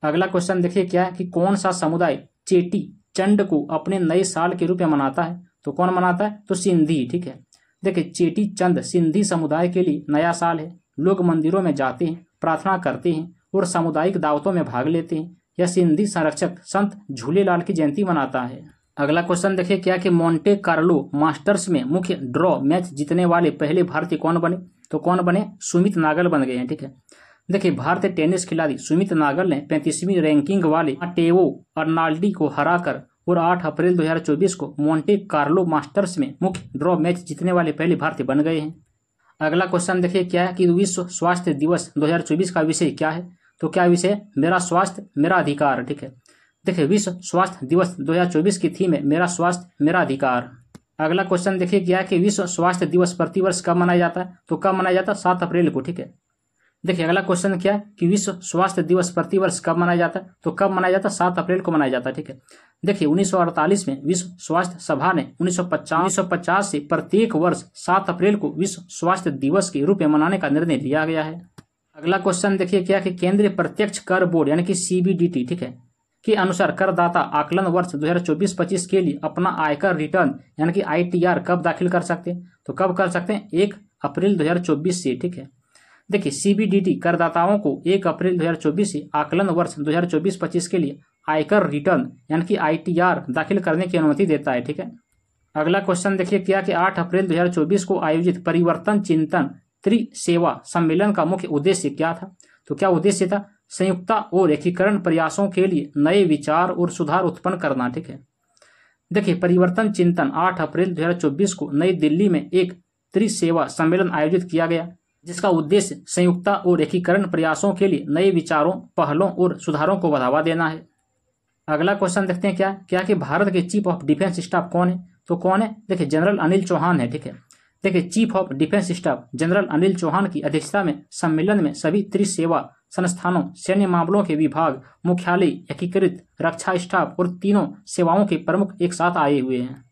अगला क्वेश्चन देखिए क्या है कि कौन सा समुदाय चेटी चंड को अपने नए साल के रूप में मनाता है तो कौन मनाता है तो सिंधी ठीक है देखिए चेटी चंद सिंधी समुदाय के लिए नया साल है लोग मंदिरों में जाते हैं प्रार्थना करते हैं और सामुदायिक दावतों में भाग लेते हैं यह सिंधी संरक्षक संत झूलेलाल की जयंती मनाता है अगला क्वेश्चन देखिए क्या कि मोंटे कार्लो मास्टर्स में मुख्य ड्रॉ मैच जीतने वाले पहले भारतीय कौन बने तो कौन बने सुमित नागल बन गए हैं ठीक है देखिए भारतीय टेनिस खिलाड़ी सुमित नागल ने पैंतीसवीं रैंकिंग वाले अटेवो अर्नाल्डी को हराकर और 8 अप्रैल 2024 को मोंटे कार्लो मास्टर्स में मुख्य ड्रॉ मैच जीतने वाले पहले भारतीय बन गए हैं अगला क्वेश्चन देखिए क्या है कि विश्व स्वास्थ्य दिवस 2024 का विषय क्या है तो क्या विषय मेरा स्वास्थ्य मेरा अधिकार ठीक है देखिए विश्व स्वास्थ्य दिवस 2024 की थीम है मेरा स्वास्थ्य मेरा अधिकार अगला क्वेश्चन देखिए क्या है कि विश्व स्वास्थ्य दिवस प्रतिवर्ष कब मनाया जाता है तो कब मनाया जाता है सात अप्रैल को ठीक है देखिए अगला क्वेश्चन क्या कि विश्व स्वास्थ्य दिवस प्रति वर्ष कब मनाया जाता है तो कब मनाया जाता है सात अप्रैल को मनाया जाता है ठीक है देखिए 1948 में विश्व स्वास्थ्य सभा ने 1950 1950 से प्रत्येक वर्ष सात अप्रैल को विश्व स्वास्थ्य दिवस के रूप में मनाने का निर्णय लिया गया है अगला क्वेश्चन देखिए क्या कि केंद्रीय प्रत्यक्ष कर बोर्ड यानी कि सीबीडीटी ठीक है के अनुसार करदाता आकलन वर्ष 2024-25 के लिए अपना आयकर रिटर्न यानी कि आईटीआर कब दाखिल कर सकते हैं तो कब कर सकते हैं एक अप्रैल 2024 से ठीक है देखिए सीबीडीटी करदाताओं को 1 अप्रैल 2024 से आकलन वर्ष 2024-25 के लिए आयकर रिटर्न यानी कि आईटीआर दाखिल करने की अनुमति देता है ठीक है अगला क्वेश्चन देखिए क्या कि 8 अप्रैल 2024 को आयोजित परिवर्तन चिंतन त्रि सेवा सम्मेलन का मुख्य उद्देश्य क्या था तो क्या उद्देश्य था संयुक्ता और एकीकरण प्रयासों के लिए नए विचार और सुधार उत्पन्न करना ठीक है देखिए परिवर्तन चिंतन 8 अप्रैल 2024 को नई दिल्ली में एक त्रिसेवा सम्मेलन आयोजित किया गया जिसका उद्देश्य संयुक्तता और एकीकरण प्रयासों के लिए नए विचारों पहलों और सुधारों को बढ़ावा देना है अगला क्वेश्चन देखते हैं क्या क्या कि भारत के चीफ ऑफ डिफेंस स्टाफ कौन है तो कौन है देखिए जनरल अनिल चौहान है ठीक है देखिए chief of defence staff general Anil Chauhan की अध्यक्षता में सम्मेलन में सभी त्रिसेवा संस्थानों सैन्य मामलों के विभाग मुख्यालय एकीकृत रक्षा स्टाफ और तीनों सेवाओं के प्रमुख एक साथ आए हुए हैं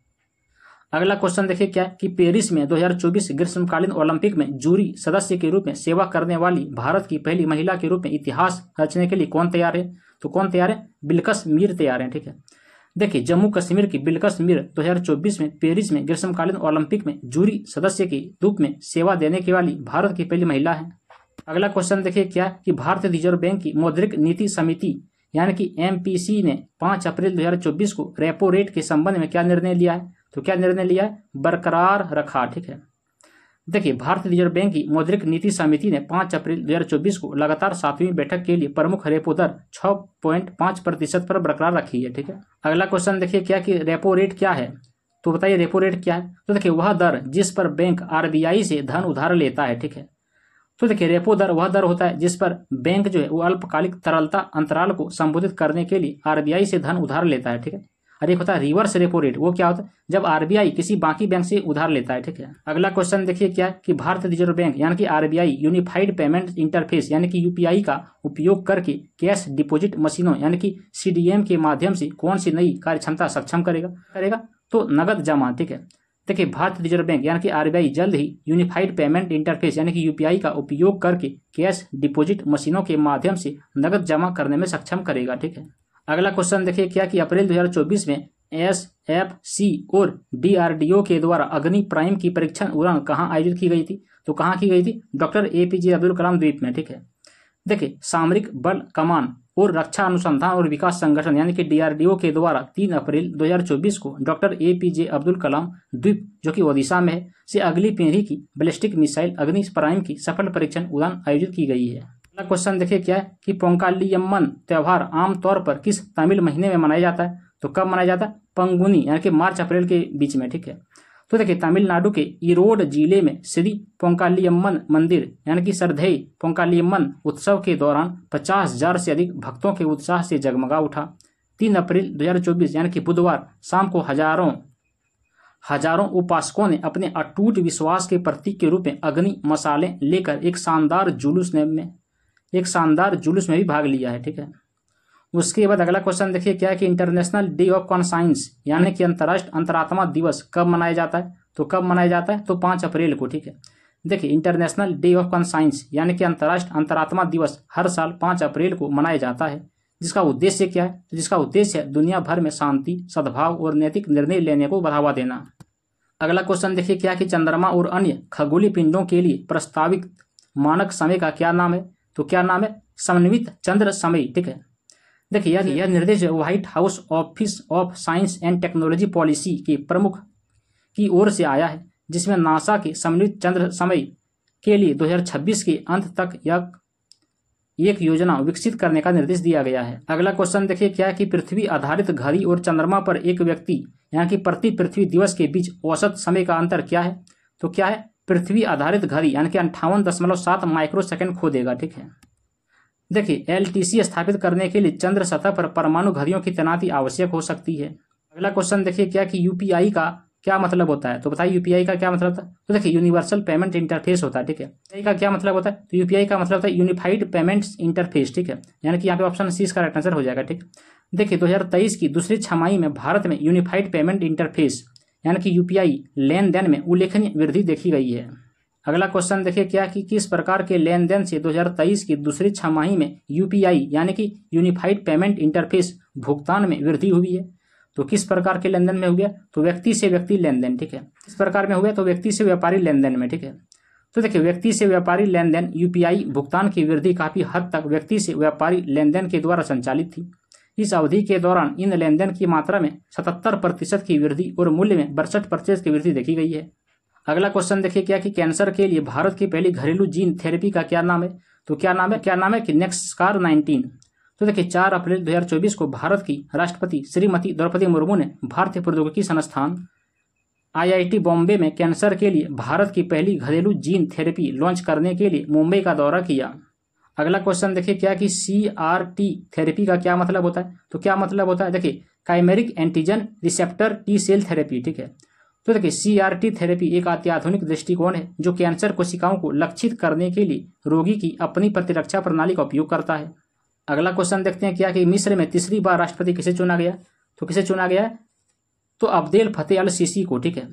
अगला क्वेश्चन देखिए क्या कि पेरिस में 2024 ग्रीष्मकालीन ओलंपिक में जूरी सदस्य के रूप में सेवा करने वाली भारत की पहली महिला के रूप में इतिहास रचने के लिए कौन तैयार है तो कौन तैयार है बिलकस मीर तैयार है ठीक है देखिए जम्मू कश्मीर की बिलकस मीर 2024 में पेरिस में ग्रीष्मकालीन ओलंपिक में जूरी सदस्य के रूप में सेवा देने के वाली भारत की पहली महिला है अगला क्वेश्चन देखिए क्या कि भारतीय रिजर्व बैंक की मौद्रिक नीति समिति यानी कि एमपीसी ने 5 अप्रैल 2024 को रेपो रेट के संबंध में क्या निर्णय लिया है तो क्या निर्णय लिया बरकरार रखा ठीक है देखिए भारतीय रिजर्व बैंक की मौद्रिक नीति समिति ने 5 अप्रैल 2024 को लगातार सातवीं बैठक के लिए प्रमुख रेपो दर 6.5 प्रतिशत पर बरकरार रखी है ठीक है अगला क्वेश्चन देखिए क्या कि रेपो रेट क्या है तो बताइए रेपो रेट क्या है तो देखिए वह दर जिस पर बैंक आरबीआई से धन उधार लेता है ठीक है तो देखिये रेपो दर वह दर होता है जिस पर बैंक जो है वो अल्पकालिक तरलता अंतराल को संबोधित करने के लिए आरबीआई से धन उधार लेता है ठीक है और एक होता है रिवर्स रेपो रेट वो क्या होता है जब आरबीआई किसी बाकी बैंक से उधार लेता है ठीक है अगला क्वेश्चन देखिए क्या कि भारत रिजर्व बैंक यानी कि आरबीआई यूनिफाइड पेमेंट इंटरफेस यानी कि यूपीआई का उपयोग करके कैश डिपोजिट मशीनों यानी कि सी के माध्यम से कौन सी नई क्षमता सक्षम करेगा करेगा तो नगद जमा ठीक है देखिए भारत रिजर्व बैंक यानी कि आरबीआई जल्द ही यूनिफाइड पेमेंट इंटरफेस यानी कि यूपीआई का उपयोग करके कैश डिपॉजिट मशीनों के माध्यम से नगद जमा करने में सक्षम करेगा ठीक है अगला क्वेश्चन देखिए क्या कि अप्रैल 2024 में एस एफ सी और डीआरडीओ के द्वारा अग्नि प्राइम की परीक्षण उड़ान कहाँ आयोजित की गई थी तो कहाँ की गई थी doctor A P J Abdul Kalam द्वीप में ठीक है देखिए सामरिक बल कमान और रक्षा अनुसंधान और विकास संगठन यानी कि डीआरडीओ के द्वारा 3 अप्रैल 2024 को doctor A P J Abdul Kalam द्वीप जो कि ओडिशा में है से अगली पीढ़ी की बैलिस्टिक मिसाइल अग्नि प्राइम की सफल परीक्षण उड़ान आयोजित की गई है अगला क्वेश्चन देखिए क्या है कि पोंकालियम्मन त्यौहार आमतौर पर किस तमिल महीने में मनाया जाता है तो कब मनाया जाता है पंगुनी यानी कि मार्च अप्रैल के बीच में ठीक है तो देखिए तमिलनाडु के इरोड जिले में श्री पोंकालियम्मन मंदिर यानी कि सरधई पोंकालियम्मन उत्सव के दौरान पचास हजार से अधिक भक्तों के उत्साह से जगमगा उठा तीन अप्रैल 2024 यानी कि बुधवार शाम को हजारों हजारों उपासकों ने अपने अटूट विश्वास के प्रतीक के रूप में अग्नि मसाले लेकर एक शानदार जुलूस में एक शानदार जुलूस में भी भाग लिया है ठीक है उसके बाद अगला क्वेश्चन देखिए क्या है कि इंटरनेशनल डे ऑफ कॉन्साइंस यानी कि अंतर्राष्ट्रीय अंतरात्मा दिवस कब मनाया जाता है तो कब मनाया जाता है तो पाँच अप्रैल को ठीक है देखिए इंटरनेशनल डे ऑफ कॉन्साइंस यानी कि अंतर्राष्ट्रीय अंतरात्मा दिवस हर साल पाँच अप्रैल को मनाया जाता है जिसका उद्देश्य क्या है तो जिसका उद्देश्य है दुनिया भर में शांति सद्भाव और नैतिक निर्णय लेने को बढ़ावा देना अगला क्वेश्चन देखिए क्या कि चंद्रमा और अन्य खगोली पिंडों के लिए प्रस्तावित मानक समय का क्या नाम है तो क्या नाम है समन्वित चंद्र समय ठीक है देखिए यह यह निर्देश White House office of science and technology policy के प्रमुख की ओर से आया है जिसमें नासा के समन्वित चंद्र समय के लिए 2026 के अंत तक यह एक योजना विकसित करने का निर्देश दिया गया है अगला क्वेश्चन देखिए क्या है कि पृथ्वी आधारित घड़ी और चंद्रमा पर एक व्यक्ति यानी कि प्रति पृथ्वी दिवस के बीच औसत समय का अंतर क्या है तो क्या है पृथ्वी आधारित घड़ी यानी कि अंठावन दशमलव सात माइक्रो सेकेंड खो देगा ठीक है देखिए एल स्थापित करने के लिए चंद्र सतह पर परमाणु घड़ियों की तैनाती आवश्यक हो सकती है अगला क्वेश्चन देखिए क्या कि यूपीआई का क्या मतलब होता है तो बताइए यूपीआई का क्या मतलब था तो देखिए यूनिवर्सल पेमेंट इंटरफेस होता है ठीक है यूपीआई का क्या मतलब होता है तो यूपीआई का मतलब होता है यूनिफाइड पेमेंट इंटरफेस ठीक है यानी कि यहाँ पे ऑप्शन सी इसका राइट आंसर हो जाएगा ठीक देखिए 2023 की दूसरी छमाई में भारत में यूनिफाइड पेमेंट इंटरफेस यानी कि यूपीआई लेन देन में उल्लेखनीय वृद्धि देखी गई है अगला क्वेश्चन देखिए क्या कि किस प्रकार के लेन देन से 2023 की दूसरी छमाही में यूपीआई यानी कि यूनिफाइड पेमेंट इंटरफेस भुगतान में वृद्धि हुई है तो किस प्रकार के लेन देन में हो गया तो व्यक्ति से व्यक्ति लेन देन ठीक है किस प्रकार में हुआ तो व्यक्ति से व्यापारी लेन देन में ठीक है तो देखिए व्यक्ति से व्यापारी लेन देन यूपीआई भुगतान की वृद्धि काफ़ी हद तक व्यक्ति से व्यापारी लेन देन के द्वारा संचालित थी इस अवधि के दौरान इन लेन देन की मात्रा में सतहत्तर प्रतिशत की वृद्धि और मूल्य में बरसठ प्रतिशत की वृद्धि देखी गई है अगला क्वेश्चन देखिए क्या कि कैंसर के लिए भारत की पहली घरेलू जीन थेरेपी का क्या नाम है तो क्या नाम है क्या नाम है कि नेक्स्ट कार नाइनटीन तो देखिए चार अप्रैल 2024 को भारत की राष्ट्रपति श्रीमती द्रौपदी मुर्मू ने भारतीय प्रौद्योगिकी संस्थान आईआईटी बॉम्बे में कैंसर के लिए भारत की पहली घरेलू जीन थेरेपी लॉन्च करने के लिए मुंबई का दौरा किया अगला क्वेश्चन देखिए क्या कि सी आर टी थेरेपी का क्या मतलब होता है तो क्या मतलब होता है देखिए chimeric antigen receptor T cell therapy ठीक है तो देखिए सी आर टी थेरेपी एक अत्याधुनिक दृष्टिकोण है जो कैंसर कोशिकाओं को लक्षित करने के लिए रोगी की अपनी प्रतिरक्षा प्रणाली का उपयोग करता है अगला क्वेश्चन देखते हैं क्या कि मिस्र में तीसरी बार राष्ट्रपति किसे चुना गया तो किसे चुना गया तो अब्देल फतेह अल सीसी को ठीक है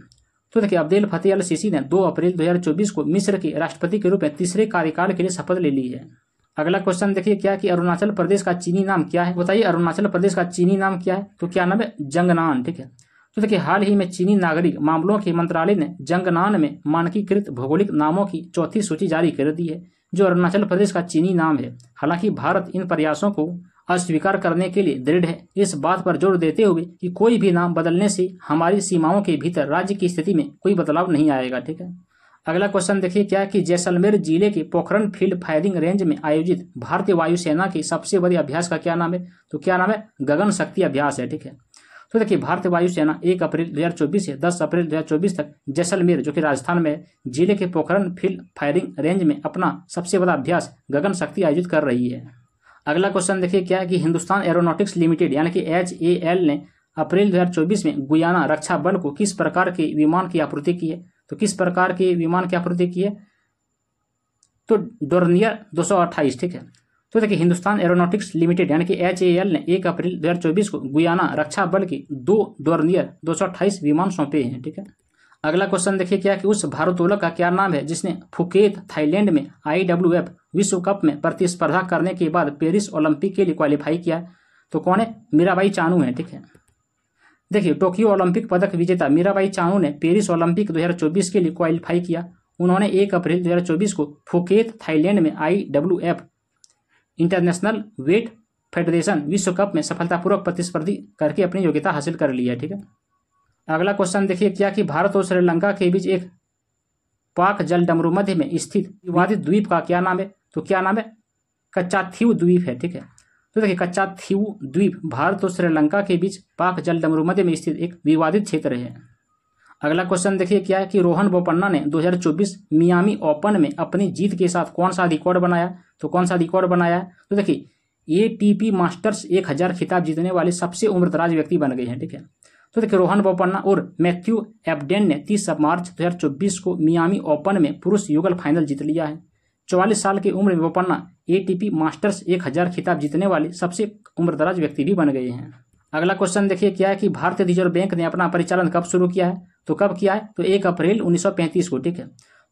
तो देखिए अब्देल फतेह अल सीसी ने 2 अप्रैल 2024 को मिस्र के राष्ट्रपति के रूप में तीसरे कार्यकाल के लिए शपथ ले ली है अगला क्वेश्चन देखिए क्या कि अरुणाचल प्रदेश का चीनी नाम क्या है बताइए अरुणाचल प्रदेश का चीनी नाम क्या है तो क्या नाम है जंगनान ठीक है तो देखिए हाल ही में चीनी नागरिक मामलों के मंत्रालय ने जंगनान में मानकीकृत भौगोलिक नामों की चौथी सूची जारी कर दी है जो अरुणाचल प्रदेश का चीनी नाम है हालांकि भारत इन प्रयासों को अस्वीकार करने के लिए दृढ़ है इस बात पर जोर देते हुए कि कोई भी नाम बदलने से हमारी सीमाओं के भीतर राज्य की स्थिति में कोई बदलाव नहीं आएगा ठीक है अगला क्वेश्चन देखिए क्या कि जैसलमेर जिले के पोखरण फील्ड फायरिंग रेंज में आयोजित भारतीय वायुसेना की सबसे बड़ी अभ्यास का क्या नाम है तो क्या नाम है गगन शक्ति अभ्यास है ठीक है तो देखिए भारतीय वायुसेना एक अप्रैल दो हज़ार चौबीस से दस अप्रैल दो हज़ार चौबीस तक जैसलमेर जो कि राजस्थान में जिले के पोखरण फील्ड फायरिंग रेंज में अपना सबसे बड़ा अभ्यास गगन शक्ति आयोजित कर रही है अगला क्वेश्चन देखिए क्या है कि हिंदुस्तान एरोनॉटिक्स लिमिटेड यानी कि एच ए एल ने अप्रैल 2024 में गुयाना रक्षा बल को किस प्रकार के विमान की आपूर्ति की है तो किस प्रकार के विमान की आपूर्ति की है तो डोरनियर दो ठीक है तो देखिए हिंदुस्तान एरोनॉटिक्स लिमिटेड यानी कि एच ने एक अप्रैल 2024 को गुयाना रक्षा बल की दो डोरनियर अट्ठाईस विमान सौंपे हैं ठीक है अगला क्वेश्चन देखिए क्या कि उस भारोत्तोलक का क्या नाम है जिसने फुकेत थाईलैंड में आई विश्व कप में प्रतिस्पर्धा करने के बाद पेरिस ओलंपिक के लिए क्वालिफाई किया तो कौन है मीराबाई चानू है ठीक है देखिए टोक्यो ओलंपिक पदक विजेता मीराबाई चानू ने पेरिस ओलंपिक 2024 के लिए क्वालिफाई किया उन्होंने 1 अप्रैल 2024 को फुकेत थाईलैंड में I W F international weight federation विश्व कप में सफलतापूर्वक प्रतिस्पर्धी करके अपनी योग्यता हासिल कर ली है ठीक है अगला क्वेश्चन देखिए क्या कि भारत और श्रीलंका के बीच एक पाक जल डमरू मध्य में स्थित विवादित द्वीप का क्या नाम है तो क्या नाम है कच्चा द्वीप है ठीक है तो देखिए कच्चा थीव द्वीप भारत और श्रीलंका के बीच पाक जल डमरुमध्य में स्थित एक विवादित क्षेत्र है अगला क्वेश्चन देखिए क्या है कि रोहन बोपन्ना ने 2024 मियामी ओपन में अपनी जीत के साथ कौन सा रिकॉर्ड बनाया तो कौन सा रिकॉर्ड बनाया तो देखिए ए टी पी मास्टर्स एक हज़ार खिताब जीतने वाले सबसे उम्रदराज व्यक्ति बन गए हैं ठीक है तो देखिए रोहन बोपन्ना और मैथ्यू एबडेन ने 30 मार्च 2024 को मियामी ओपन में पुरुष युगल फाइनल जीत लिया है चौवालीस साल की उम्र में बोपन्ना ए मास्टर्स एक खिताब जीतने वाले सबसे उम्रदराज व्यक्ति भी बन गए हैं अगला क्वेश्चन देखिए क्या है कि भारतीय रिजर्व बैंक ने अपना परिचालन कब शुरू किया है तो कब किया है तो एक अप्रैल 1935 को ठीक है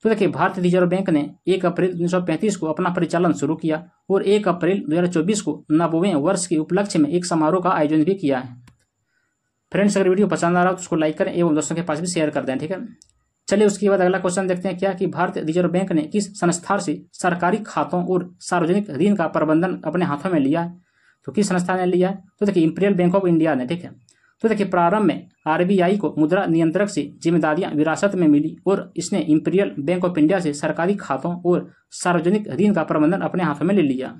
तो देखिए भारतीय रिजर्व बैंक ने एक अप्रैल 1935 को अपना परिचालन शुरू किया और एक अप्रैल 2024 को नब्बे वर्ष के उपलक्ष्य में एक समारोह का आयोजन भी किया है फ्रेंड्स अगर वीडियो पसंद आ रहा हो तो उसको लाइक करें एवं दोस्तों के पास भी शेयर कर दें ठीक है चलिए उसके बाद अगला क्वेश्चन देखते हैं क्या कि भारतीय रिजर्व बैंक ने किस संस्था से सरकारी खातों और सार्वजनिक ऋण का प्रबंधन अपने हाथों में लिया है तो किस संस्था ने लिया है तो देखिए इंपीरियल बैंक ऑफ इंडिया ने ठीक है तो देखिए प्रारंभ में आरबीआई को मुद्रा नियंत्रक से जिम्मेदारियां विरासत में मिली और इसने इंपीरियल बैंक ऑफ इंडिया से सरकारी खातों और सार्वजनिक ऋण का प्रबंधन अपने हाथों में ले लिया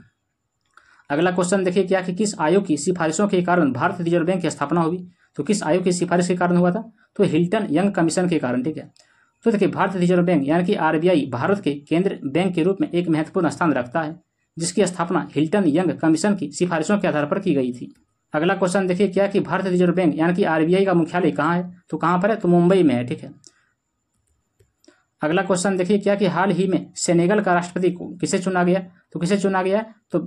अगला क्वेश्चन देखिए क्या कि किस आयोग की सिफारिशों के कारण भारतीय रिजर्व बैंक की स्थापना हुई तो किस आयोग की सिफारिश के कारण हुआ था तो हिल्टन यंग कमीशन के कारण ठीक है तो देखिए भारतीय रिजर्व बैंक यानी कि आरबीआई भारत के केंद्रीय बैंक के रूप में एक महत्वपूर्ण स्थान रखता है जिसकी स्थापना हिल्टन यंग कमीशन की सिफारिशों के आधार पर की गई थी अगला क्वेश्चन देखिए क्या कि भारतीय रिजर्व बैंक यानी कि आरबीआई का मुख्यालय कहाँ है तो कहाँ पर है तो मुंबई में है ठीक है अगला क्वेश्चन देखिए क्या कि हाल ही में सेनेगल का राष्ट्रपति को किसे चुना गया तो किसे चुना गया तो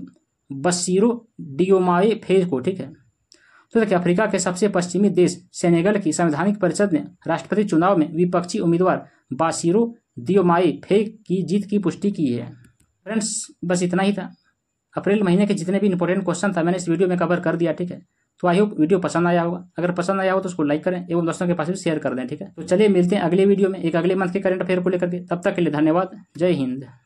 बसीरो डिओमाई फेज को ठीक है शुद्ध अफ्रीका के सबसे पश्चिमी देश सेनेगल की संवैधानिक परिषद ने राष्ट्रपति चुनाव में विपक्षी उम्मीदवार बासिरो दियोमाई फे की जीत की पुष्टि की है फ्रेंड्स बस इतना ही था अप्रैल महीने के जितने भी इंपॉर्टेंट क्वेश्चन था मैंने इस वीडियो में कवर कर दिया ठीक है तो आई होप वीडियो पसंद आया होगा अगर पसंद आया हो तो उसको लाइक करें एवं दोस्तों के पास भी शेयर कर दें ठीक है तो चलिए मिलते हैं अगले वीडियो में एक अगले मंथ के करंट अफेयर को लेकर के तब तक के लिए धन्यवाद जय हिंद